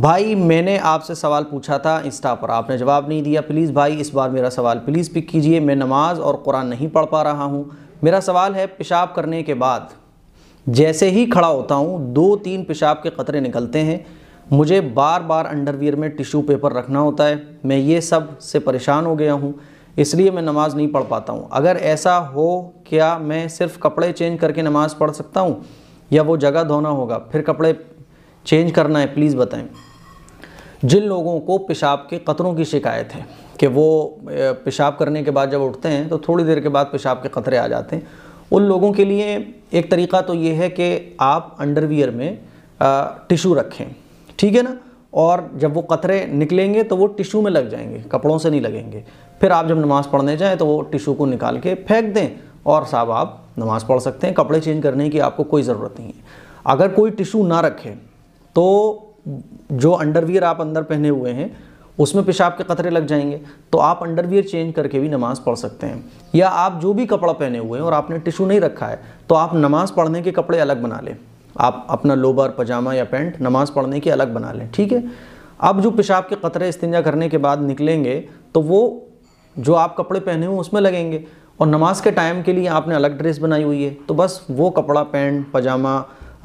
भाई मैंने आपसे सवाल पूछा था इंस्टा पर आपने जवाब नहीं दिया प्लीज़ भाई इस बार मेरा सवाल प्लीज़ पिक कीजिए मैं नमाज और कुरान नहीं पढ़ पा रहा हूँ मेरा सवाल है पेशाब करने के बाद जैसे ही खड़ा होता हूँ दो तीन पेशाब के कतरे निकलते हैं मुझे बार बार अंडरवियर में टिश्यू पेपर रखना होता है मैं ये सब से परेशान हो गया हूँ इसलिए मैं नमाज़ नहीं पढ़ पाता हूँ अगर ऐसा हो क्या मैं सिर्फ कपड़े चेंज करके नमाज़ पढ़ सकता हूँ या वो जगह धोना होगा फिर कपड़े चेंज करना है प्लीज़ बताएं जिन लोगों को पेशाब के कतरों की शिकायत है कि वो पेशाब करने के बाद जब उठते हैं तो थोड़ी देर के बाद पेशाब के कतरे आ जाते हैं उन लोगों के लिए एक तरीका तो ये है कि आप अंडरवियर में टिशू रखें ठीक है ना और जब वो कतरे निकलेंगे तो वो टिशू में लग जाएंगे कपड़ों से नहीं लगेंगे फिर आप जब नमाज़ पढ़ने जाएँ तो वो टिशू को निकाल के फेंक दें और साहब आप नमाज़ पढ़ सकते हैं कपड़े चेंज करने की आपको कोई ज़रूरत नहीं है अगर कोई टिशू ना रखे तो जो अंडरवियर आप अंदर पहने हुए हैं उसमें पेशाब के कतरे लग जाएंगे तो आप अंडरवियर चेंज करके भी नमाज़ पढ़ सकते हैं या आप जो भी कपड़ा पहने हुए हैं और आपने टिशू नहीं रखा है तो आप नमाज़ पढ़ने के कपड़े अलग बना लें आप अपना लोबर पजामा या पैंट नमाज़ पढ़ने के अलग बना लें ठीक है अब जो पेशाब के कतरे इस्तिंजा करने के बाद निकलेंगे तो वो जो आप कपड़े पहने हुए उसमें लगेंगे और नमाज़ के टाइम के लिए आपने अलग ड्रेस बनाई हुई है तो बस वो कपड़ा पैंट पजामा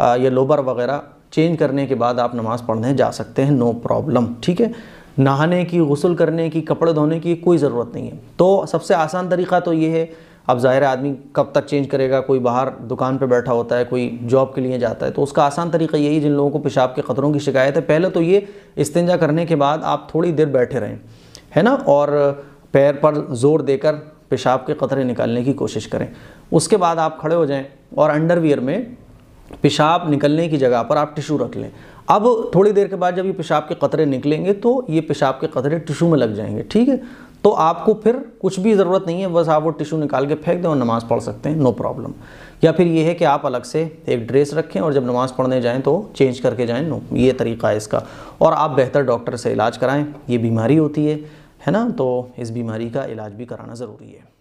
या लोबर वगैरह चेंज करने के बाद आप नमाज़ पढ़ने जा सकते हैं नो प्रॉब्लम ठीक है नहाने की गसल करने की कपड़े धोने की कोई ज़रूरत नहीं है तो सबसे आसान तरीका तो ये है अब ज़ाहिर आदमी कब तक चेंज करेगा कोई बाहर दुकान पे बैठा होता है कोई जॉब के लिए जाता है तो उसका आसान तरीका यही जिन लोगों को पेशाब के ख़तरों की शिकायत है पहले तो ये इस्तेंजा करने के बाद आप थोड़ी देर बैठे रहें है ना और पैर पर जोर देकर पेशाब के ख़तरे निकालने की कोशिश करें उसके बाद आप खड़े हो जाएँ और अंडरवियर में पेशाब निकलने की जगह पर आप टिशू रख लें अब थोड़ी देर के बाद जब ये पेशाब के कतरे निकलेंगे तो ये पेशाब के कतरे टिशू में लग जाएंगे ठीक है तो आपको फिर कुछ भी ज़रूरत नहीं है बस आप वो टिशू निकाल के फेंक दें और नमाज़ पढ़ सकते हैं नो प्रॉब्लम या फिर ये है कि आप अलग से एक ड्रेस रखें और जब नमाज़ पढ़ने जाएं तो चेंज करके जाएं नो ये तरीका है इसका और आप बेहतर डॉक्टर से इलाज कराएं ये बीमारी होती है है ना तो इस बीमारी का इलाज भी कराना ज़रूरी है